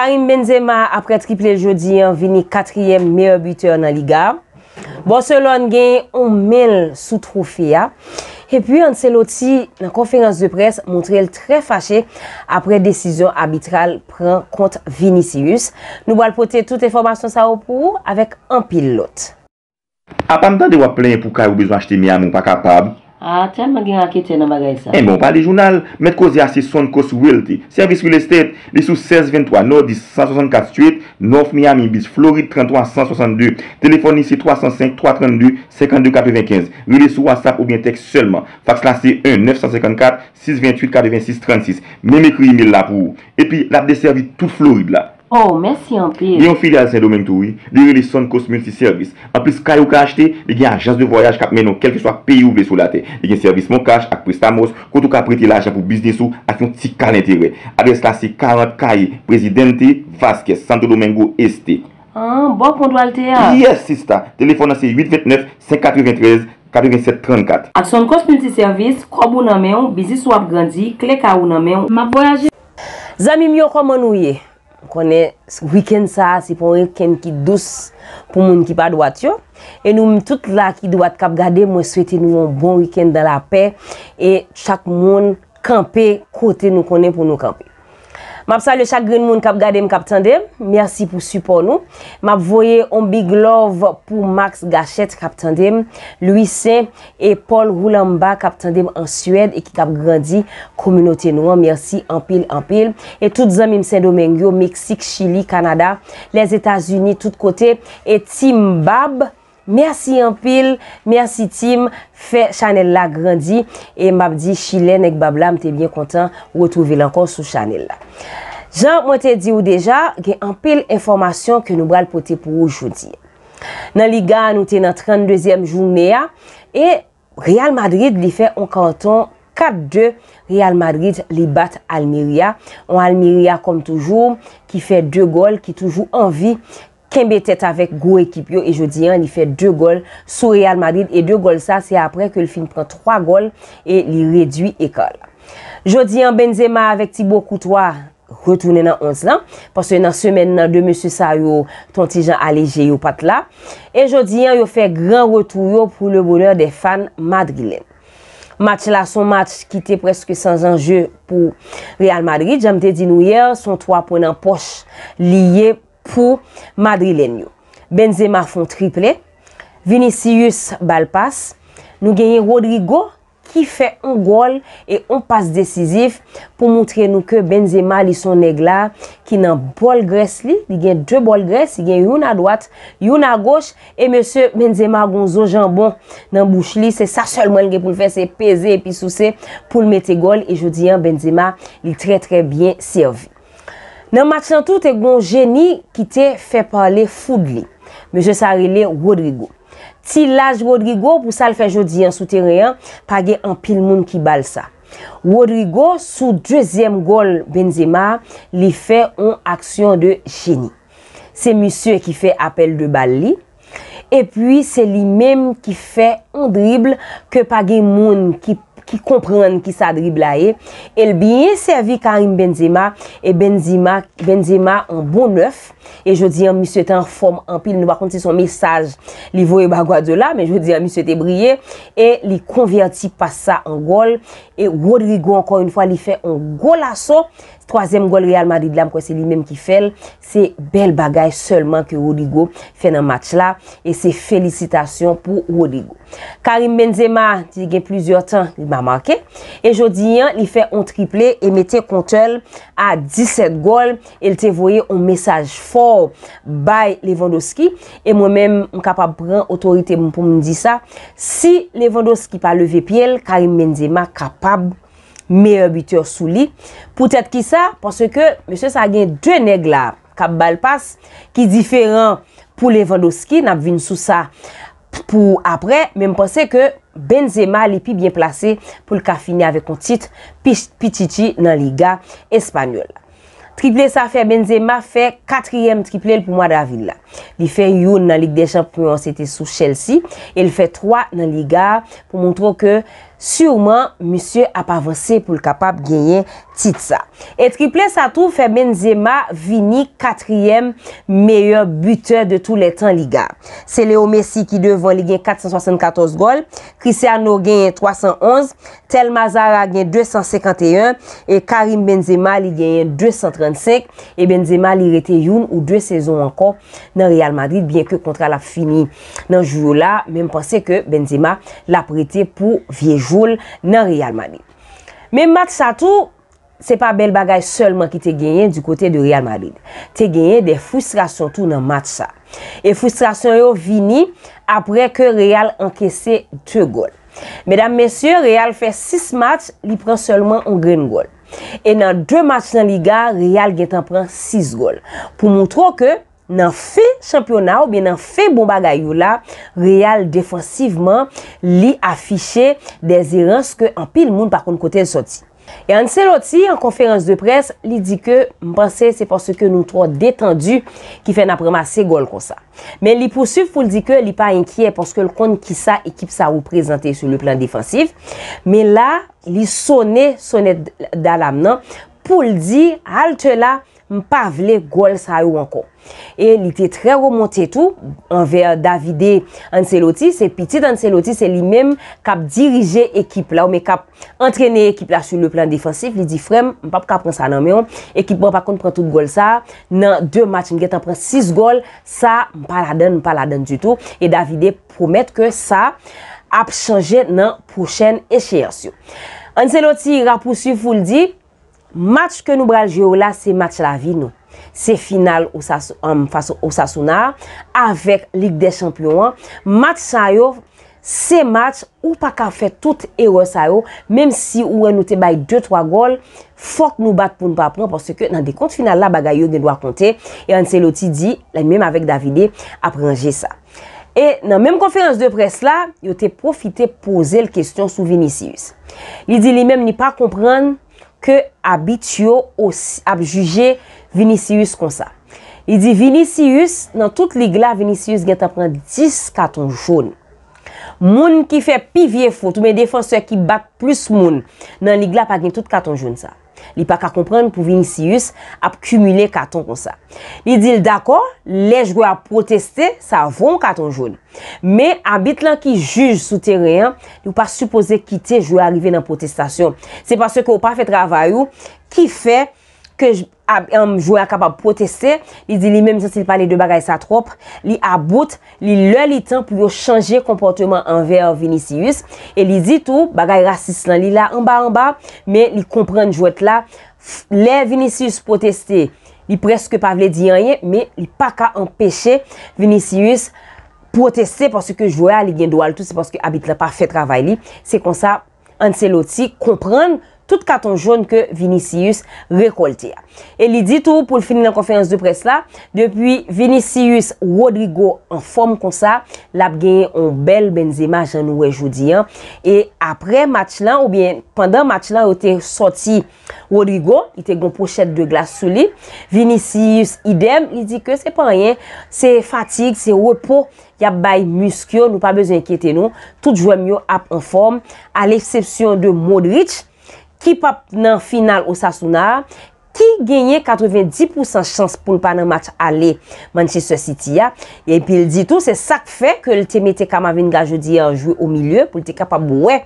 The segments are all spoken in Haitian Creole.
Karim Benzema apre triple jodi yon vini katriyem meyo bute yon nan liga. Bosse lon gen yon menl sou trofe ya. E pi an se loti nan konferans de pres montre yon tre fache apre desizyon arbitral pren kont Vinicius. Nou bal pote tout e formasyon sa wopou avèk an pil lot. Apanm dan de wap plen pou kay wou bezwa chte miyan moun pa kapab. Ah, a, ten mwen gen akite nan bagay sa. E eh, mwen bon, pa li jounal, met kozi ase son kos welte. Servis Wilestead, li sou 1623 Nordis 164-8, North Miami Beach, Floride 33-162. Telefon li si 305-332-5295. Li li sou WhatsApp ou bientek selman. Fak sla se 1-954-628-426-36. Mwen me kriye mil la pou ou. E pi, lap de servis tout Floride la. Oh, mersi yon pi. Yon fide al sen domen tou yi, diri li son kos multi-servis. A plis kay ou ka achte, digi anjans de voyaj kap menon kelke swak pi yu vle sou late. Digi servis moun kash ak prestamos kontou ka priti la ajan pou biznis ou ak yon tika nete we. Adres la si Karad Kaye, prezidente Vasquez, Santo Domengo ST. An, ah, bok moun do al te ya. Yes, sista. Telefon la si 829-593-9734. At son kos multi-servis, kob ou nan menon, bizis ou ap gandji, klek a ou nan menon, map voyaj. Zami my Ou konen, wikend sa, si pon wikend ki dos pou moun ki pa dwat yo. E nou mtout la ki dwat kap gade, mwen swete nou moun bon wikend da la pe. E chak moun kampe kote nou konen pou nou kampe. Mab salye chak gen moun kap gade m kap tendem. Mersi pou support nou. Mab voye on big love pou Max Gachet kap tendem. Louis Saint et Paul Roulamba kap tendem en Suède. E ki kap grandi komunote nou. Mersi empil empil. Et tout zan mimse domengyo. Meksik, Chili, Kanada, les Etats-Unis, tout kote. Et Timbab. Mersi anpil, mersi tim, fe chanel la grandi e mabdi chilen ek babla mte bien kontan wotouve lankon sou chanel la. Jan, mwen te di ou deja, gen anpil informasyon ke nou bral pote pou oujoudi. Nan li ga, nou te nan 32e joun mea, e Real Madrid li fe an kanton 4-2, Real Madrid li bat Almiria. An Almiria kom toujou, ki fe 2 gol, ki toujou anvi. Kembe tet avèk go ekip yo e Jodyan li fè 2 gol sou Real Madrid. E 2 gol sa, se apre ke l fin pren 3 gol e li redwi ekal. Jodyan Benzema avèk Thibaut Coutois retounen nan 11 lan. Pwase nan semen nan 2 mè sè sa yo, ton ti jan aleje yo pat la. E Jodyan yo fè gran retou yo pou le bonèr de fan Madrilen. Mat la, son mat kite preske sans anje pou Real Madrid. Jamte di nou yè, son 3 ponen poche liye. pou Madrileño. Benzema fon triple, Vinicius balpas, nou genye Rodrigo, ki fe on gol, e on pas decisif, pou moutre nou ke Benzema li son neg la, ki nan bol gres li, li genye 2 bol gres, li genye yon a doat, yon a goch, e monsen Benzema gonzo jambon, nan bouch li, se sa sol mwen genye pou l fe se peze, e pi sou se pou l mete gol, e joudi yon Benzema li tre tre bien servi. Nan matyantou te gwen geni ki te fe pale foug li. Mese sarile Wodrigo. Ti laj Wodrigo pou sal fe jodi an sou teryen page an pil moun ki bal sa. Wodrigo sou dwezyem gol Benzema li fe an aksyon de geni. Se misye ki fe apel de bal li. E pwi se li mem ki fe an drible ke page moun ki pala. Ki komprende ki sa dribla e El biye servi Karim Benzema E Benzema en bon neuf E je diyan mi se te inform Anpil nou akonte son mesaj Li vo e bagwa de la Men je diyan mi se te briye E li konverti pasa an gol E Rodrigo ankon yon fwa li fe an gol aso Troazem gol realman li blam kwen se li menm ki fel. Se bel bagay selman ke Rodrigo fen an match la. E se felicitasyon pou Rodrigo. Karim Benzema, ti gen plizior tan, li ma manke. E jodi yan, li fe ontriple e mete kontel a 17 gol. El te voye un mesaj for by Lewandowski. E mwen menm m kapab pren otorite m pou m di sa. Si Lewandowski pa leve piel, Karim Benzema kapab meye orbiteur sou li. Poutet ki sa, pwosè ke, mèche sa gen dwenèk la, kap balpas, ki diferan pou Levandoski, nap vin sou sa, pou apre, mèm pwosè ke, Benzema li pi bien plase, pou lka fini avè kon tit, pi titi nan liga, espanyol. Triplè sa fè, Benzema fè, katryèm triplè l pou Mwadavila. Li fè yon nan lig de champion, se te sou Chelsea, el fè 3 nan liga, pou mwontro ke, Sûrman, msè a pa vansè pou l'kapap genyen Titsa. Et triplè sa tou fè Benzema vini 4è meyè butèr de tout lè tan liga. Se Léo Messi ki devon lè genye 474 gol, Cristiano genye 311, Telmazara genye 251, Karim Benzema lè genye 235, et Benzema lè rete youn ou 2 sezon ankon nan Real Madrid, bien ke kontra l'a fini nan jouyou la, men mpense ke Benzema l'a prete pou viejou. Mè mat sa tou, se pa bel bagay selman ki te genyen du kote de Real Madrid. Te genyen de frustrasyon tou nan mat sa. E frustrasyon yo vini apre ke Real ankesse 2 gol. Mèdam mesye, Real fè 6 mat, li pran selman 1 green gol. E nan 2 mat nan liga, Real gen tan pran 6 gol. Pou moutro ke... nan fe champyonna ou, ben nan fe bomba gayou la, real defansiveman, li afiche des erans ke an pil moun pa kon kote soti. E an se loti, an konferans de pres, li di ke, mpense, se pwase ke nou tro detendu ki fe naprema se gol kon sa. Men li pwosif, pou li di ke, li pa enkiye, pwase ke l kon ki sa ekip sa wou prezante sou le plan defansif. Men la, li sone, sone dalam nan, pou li di, halte la, Mpa vle gol sa yo anko. E li te tre remonte tou anver Davide Ancelotti. Se pitit Ancelotti se li menm kap dirije ekip la. Ou menm kap entrene ekip la sou le plan difensif. Li di frem, mpa pou kap pren sa nanmen. Ekip bon pa kon pren tout gol sa. Nan 2 match nget an pren 6 gol. Sa mpa la den, mpa la den du tou. E Davide promette ke sa ap chanje nan pou chen eshe yos yo. Ancelotti rapousi foul di. match ke nou bral je ou la, se match la vi nou. Se final ou sa um, sonar, avek lig de champion, match sa yo, se match, ou pa ka fe tout eros sa yo, mem si ou en nou te baye 2-3 gol, fok nou bat pou nou pa pran, pwos se ke nan de kont final la bagay yo den do akonte, e an se loti di, la mèm avek Davide, apre anje sa. E nan mèm konferans de pres la, yo te profite pose l kestyon sou Vinicius. Li di li mèm ni pa kompran, ke abit yo ap juje Vinicius kon sa. I di Vinicius, nan tout lig la, Vinicius gen ta pran 10 katon joun. Moun ki fe pivye foute, ou men defanseur ki bak plus moun, nan lig la pa gen tout katon joun sa. Li pa ka komprende pou Vinicius ap kumile katon kon sa. Li dil dako, le jwè a protesté, sa voun katon joun. Me, abit lan ki juj sou teryen, li ou pa suppose kite jwè arive nan protestasyon. Se pas se ke ou pa fè travay ou, ki fè, ke jouè akabab protestè, li di li mèm se sil pale de bagay sa trop, li about, li lè li tan pou yo chanje komportèman anver Vinicius, e li di tou bagay rasis lan li la anba anba, mè li komprende jouèt la, lè Vinicius protestè, li preske pa vle di yanyè, mè li paka empèche Vinicius protestè, porsè ke jouè a li gen do al tout, se porsè ki abit la pa fè travè li, se kon sa anse loti komprende, tout katon joun ke Vinicius rekolte ya. E li ditou pou l'fini nan konferans de pres la, depi Vinicius Rodrigo an form kon sa, lap genye an bel ben zema jan nouwe joudi an, e apre match lan, ou bien, pandan match lan ou te sorti Rodrigo, ite goun pochette de glas souli, Vinicius idem, li di ke se pan riyen, se fatig, se repo, yap bay muskyon, nou pa bezon enkyete nou, tout joun yo ap an form, al eksepsyon de Modric, Ki pap nan final osasou na, ki genye 90% chans pou l pa nan match ale Manchester City ya. Epi l di tou, se sak fe ke l te mette Kamavin ga jodi anjou au milieu pou l te kapab wè,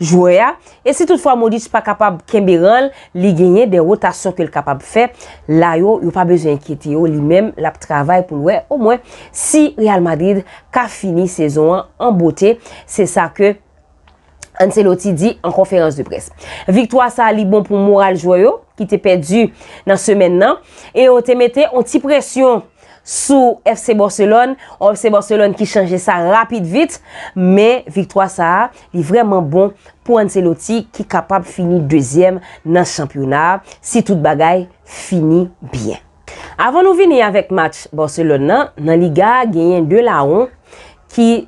jwè ya. E se toutfwa mou dit se pa kapab Kembe Rol, li genye de wot aso ke l kapab fe, la yo, yo pa bezwen kete yo, li menm la p travay pou wè. Ou mwen, si Real Madrid ka fini sezon an, an bote, se sak ke, Anseloti di an konferans de pres. Victoire sa li bon pou Moral Joyo ki te pedu nan semen nan e o te mette an ti presyon sou FC Barcelone ou FC Barcelone ki chanje sa rapid vit, me Victoire sa li vreman bon pou Anseloti ki kapab fini 2e nan champyonar si tout bagay fini bien. Avan nou vini avèk match Barcelone nan nan li ga genyen de laon ki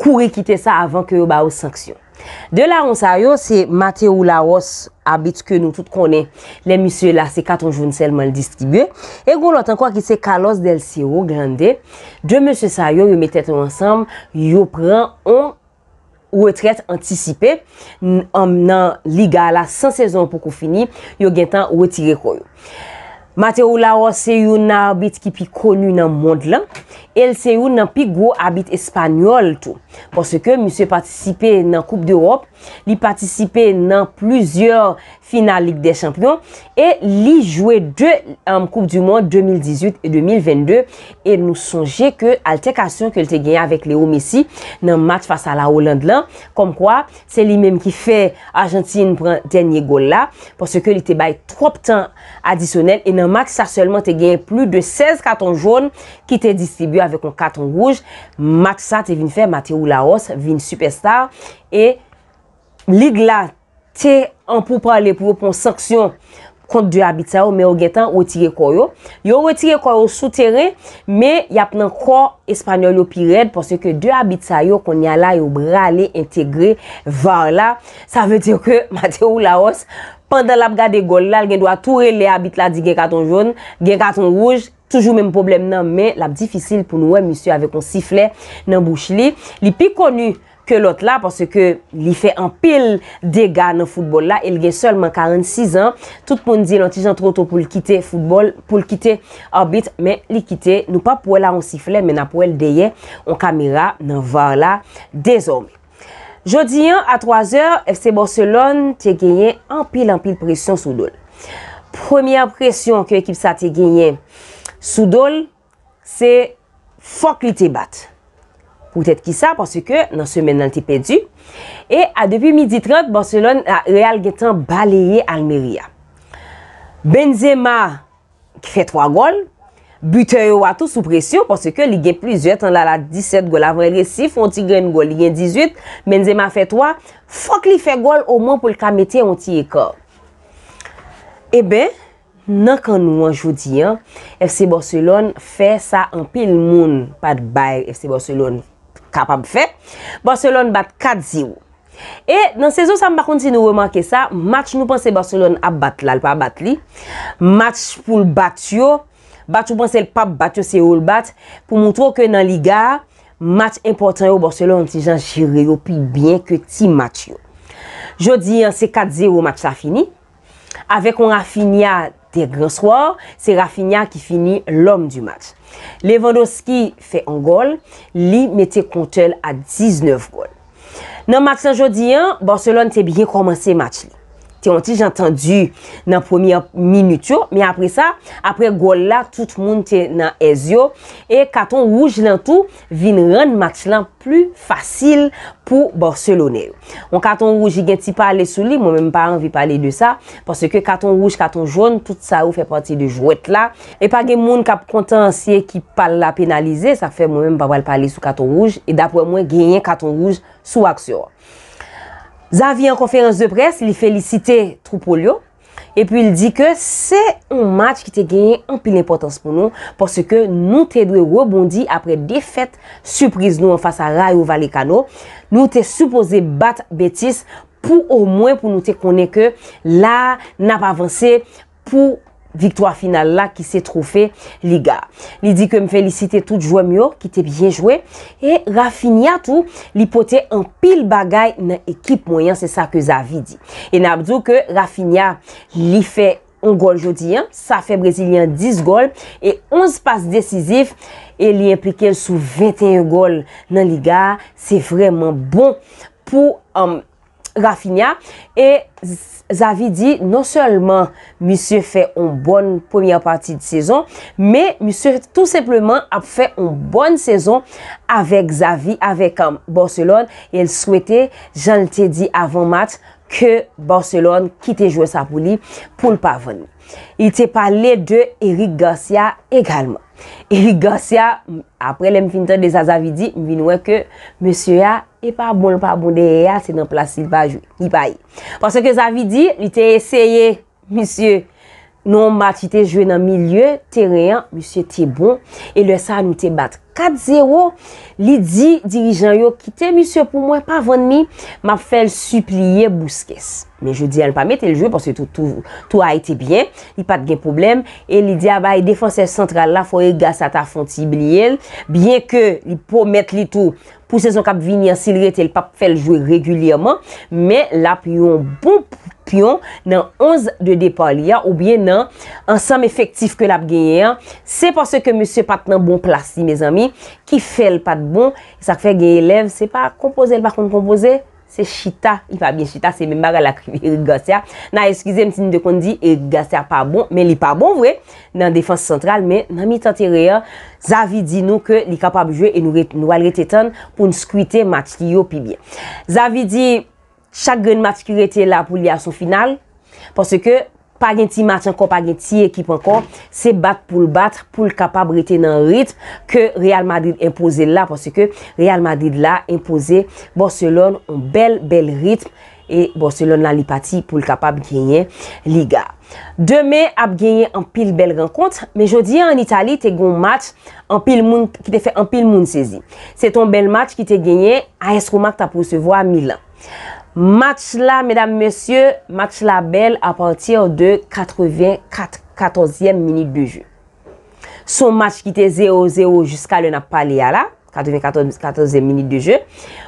kouri kite sa avan ke yo ba ou sanksyon. De la ronsa yo se Mateo Laos abit ke nou tout konen le misye la se katon joun selman distribye. E goun lotan kwa ki se Kalos Delcero grande, de monsye sa yo yo metete ansam yo pran an wetret antisipe. An nan liga la san sezon pou kon fini yo gen tan wetire kon yo. Mateo Laos se yo nan abit ki pi konu nan mond lan. el se ou nan pigou abit espanyol tout, pwoske mi se patisipe nan koup d'Europe li patisipe nan pluzior final lig de champion e li jwe 2 am koup du moun 2018 et 2022 e nou sonje ke al te kasyon ke li te genye avèk Leo Messi nan mat fasa la Holland lan, kom kwa se li menm ki fe Argentine pren tenye gol la, pwoske li te bay trop tan adisyonel e nan mat sa selman te genye plu de 16 katon joun ki te distribu avèk an katon gouj, mat sa te vin fè, mat te ou la os, vin superstar, e lig la te an pou pralè, pou pou pon saksyon, kont 2 abit sa yo, me yo gen tan wotire koyo. Yo wotire koyo sou tere, me yap nan kwa espanyol yo pi red, pwase ke 2 abit sa yo kon nye la, yo brale integre var la. Sa vete yo ke, ma te ou la os, pandan lap gade gol la, l gen dwa toure le abit la di gen katon joun, gen katon rouj, toujou menm problem nan, me lap difisil pou nou we, misyo ave kon sifle nan bouch li. Li pi konu, Lote la, parce que li fè en pile Dega nan foutebol la, el gen Seuleman 46 an, tout pon di Lantijan troto pou l'kite foutebol Pou l'kite arbitre, men l'kite Nou pa pou el an sifle, men apou el deye On kamira nan var la Dezorme Jodi an, a 3 or, FC Barcelon Te genye en pile, en pile presyon Soudol Premye presyon ke ekip sa te genye Soudol, se Fok li te bat Fok li te bat pou tèt ki sa, porsè ke nan semen nan te pedu. E a depi midi 30, Barcelone a euh, real getan baleyi Almeria. Benzema kre 3 gol, bute yo a tou sou presyon, porsè ke li gen plus 8, an la la 17 gol avan resif, onti gen gol, li gen 18, Benzema fe 3, fok li fe gol, oman pou l ka metye onti e kor. E ben, nan kan nou anjou di, FC Barcelone fe sa an pil moun, pa d'bayre FC Barcelone, kap ap fe. Barcelon bat 4-0. E nan sezon sa mba konti nou remanke sa, match nou panse Barcelon ap bat la, l pa bat li. Match pou l bat yo. Match pou panse l pa bat yo, se yo l bat. Pou moutro ke nan liga, match importan yo Barcelon, ti jan jire yo, pi bien ke ti mat yo. Jodi, an se 4-0 match sa fini. Ave kon a finya De Grossoir, c'est Rafinha ki fini l'homme du match. Lewandowski fè an gol, li mette kontel a 19 gol. Nan match sa jodi, Barcelone te bie komanse match li. Te onti jantandu nan premye minut yo. Me apre sa, apre gol la, tout moun te nan ez yo. E katon rouj lan tou, vin ren match lan plus fasil pou Borse Lone. Ou katon rouj gen ti pale sou li, moun menm pa anvi pale de sa. Pase ke katon rouj, katon joun, tout sa ou fe pati de jwet la. E page moun kap kontan ansye ki pale la penalize, sa fe moun menm pa pale pale sou katon rouj. E dapwe mwen genye katon rouj sou aksyon. Zavye an konferans de pres, li felicite Troupolio, epi li di ke se an mat ki te genye an pil importans pou nou, porsi ke nou te dwe rebondi apre defet surpriz nou an fasa Rayo Vallecano, nou te suppose bat Betis pou ou mwen pou nou te konen ke la na pa avanse pou Victoire finale la ki se troufè li ga. Li di kem felicite tout jouèm yo, ki te bie jouè. E Rafinha tou, li pote an pil bagay nan ekip mwen yan, se sa ke zavi di. E nan abdou ke Rafinha li fe an gol jodi, sa fe brésilien 10 gol, e 11 pas desizif, e li implike sou 21 gol nan li ga. Se vreman bon pou anm. Euh, Rafinha et Xavi dit non seulement monsieur fait une bonne première partie de saison mais monsieur tout simplement a fait une bonne saison avec Xavi, avec um, Barcelone et il souhaitait, j'en l'ai dit avant match, que Barcelone quitte jouer sa poule pour le parvenu. Il t'est parlé de Eric Garcia également. E li gase a, apre lem finiton de zazavi di, mi vin wè ke monsye a, e pa bon, pa bon de e a, se nan plas li pa jou, li pa yi. Pon se ke zavi di, li te eseye, monsye e. Non mati te jwe nan mi lye, te reyan, monsye te bon, e lè sa anou te bat 4-0, li di dirijan yo kite, monsye pou mwen pa avon mi, map fel supliye Bouskès. Men je di el pa mette l jwe, porsi tou tou a ite bien, li pat gen problem, e li di abay ah defanse central la foye gasata fonti bli el, bien ke li pou mette li tou Bouskès. pou se son kap vini an siliret el pap fel jwe regulyaman, me lap yon bon pion nan onz de depal ya, ou bien nan ansam efektif ke lap genye an, se pase ke monsye pat nan bon plasti, ki fel pat bon, sa fe genye lev, se pa kompoze, Se chita. I pa bin chita. Se menmaga la krivi Rik Gassia. Na eskize msi ni de kondi. Rik Gassia pa bon. Men li pa bon vwe. Nan defanse sentral. Men nan mi tante reya. Zavi di nou ke li kapab jwe. E nou alre tetan. Poun skwite matik yo pi bien. Zavi di. Chak gen matik yore te la pou li a son final. Ponske ke. Pa gen ti mat ankon, pa gen ti ekip ankon, se bat pou l bat pou l kapab rite nan ritm ke Real Madrid impose la Pwese ke Real Madrid la impose Borselon an bel bel ritm e Borselon nan li pati pou l kapab genye Liga Deme ap genye an pil bel renkont, me jodi an Itali te gon mat ki te fe an pil moun sezi Se ton bel mat ki te genye, a eskouman ki ta pwesevo a Milan Match la, medan monsye, match la bel apantir de 94, 14e minit de je. Son match ki te 0-0 jiska le nap pale ya la, 94, 14e minit de je.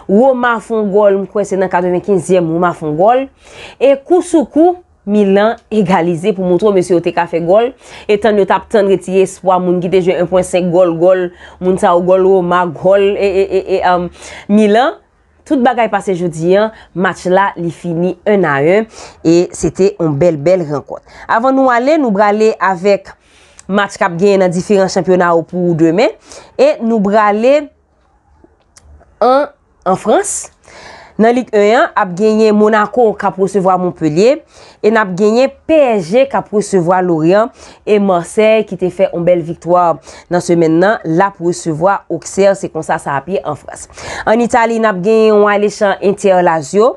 Woma fon gol, mkwen se nan 95e, woma fon gol. E kousou kou, milan egalize pou mwotro monsye ote ka fe gol. Etan yo tap tan reti espoa, moun ki te je 1.5 gol, gol, moun sa ou gol, woma, gol, e, e, e, e, e, euh, milan. Tout bagay pase joudiyan, match la li fini un a un. Et c'ete un bel bel renkote. Avant nou ale, nou brale avek match kap gen na diferent championna ou pou ou demen. Et nou brale en Frans. Nan lik E1 ap genye Monaco ka prosevo a Montpellier. E nap genye PSG ka prosevo a Lorient. E Marseille ki te fe on bel viktwa nan semen nan la prosevo a Auxerre. Se kon sa sa api en Frans. An Itali nap genye ou Alechan Interlazio.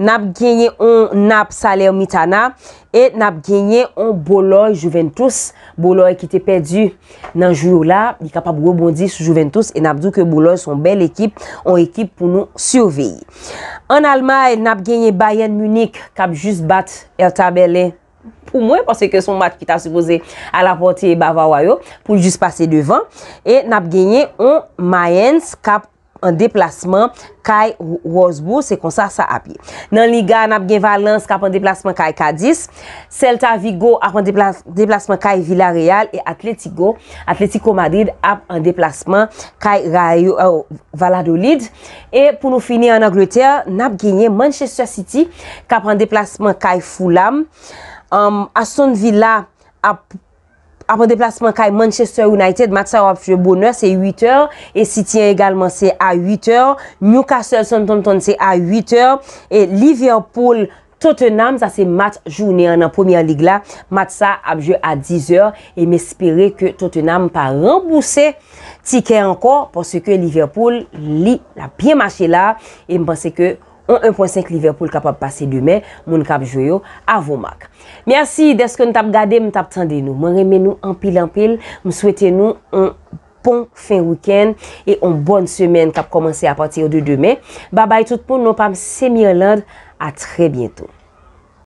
Nap genye ou Nap Saler Mitana. E Monaco ka prosevo a Monaco. E nap genye on Bouloy Juventus. Bouloy ki te pedu nan jou yo la. Ni kapap go bondi sou Juventus. E nap dou ke Bouloy son bel ekip. On ekip pou nou surveye. An Almaye nap genye Bayern Munich. Kap just bat el tabele. Pou mwen pase ke son mat ki ta supose. A la pote bava wayo. Pou just pase devan. E nap genye on Mayens. Kap. an deplasman kay Ouazbou, se konsa sa apye. Nan liga, nap gen Valence kap an deplasman kay Kadis, Celta Vigo ap an deplasman kay Villa Real, et Atletico Madrid ap an deplasman kay euh, Valladolid. Et pou nou fini an Angleterre, nap genye Manchester City kap an deplasman kay Foulam. Euh, Asson Villa ap apon deplasman kay Manchester United, mat sa wapjou bonan, se 8 or, e sityen egalman se a 8 or, Moukastel Sontonton se a 8 or, e Liverpool Tottenham, sa se mat jounen an a 1er lig la, mat sa wapjou a 10 or, e mespere ke Tottenham pa rembouse, tike ankor, porsi ke Liverpool li la bien mache la, e mpense ke, On 1.5 Liverpool kap ap pase demè, moun kap joyo avou mak. Mersi deske nou tap gade, nou tap tende nou. Mwen reme nou anpil anpil, mwen souwete nou anpon fin wikèn e an bonn semen kap komanse apatir de demè. Baba etout pou nou pam Semir Land, a tre bientou.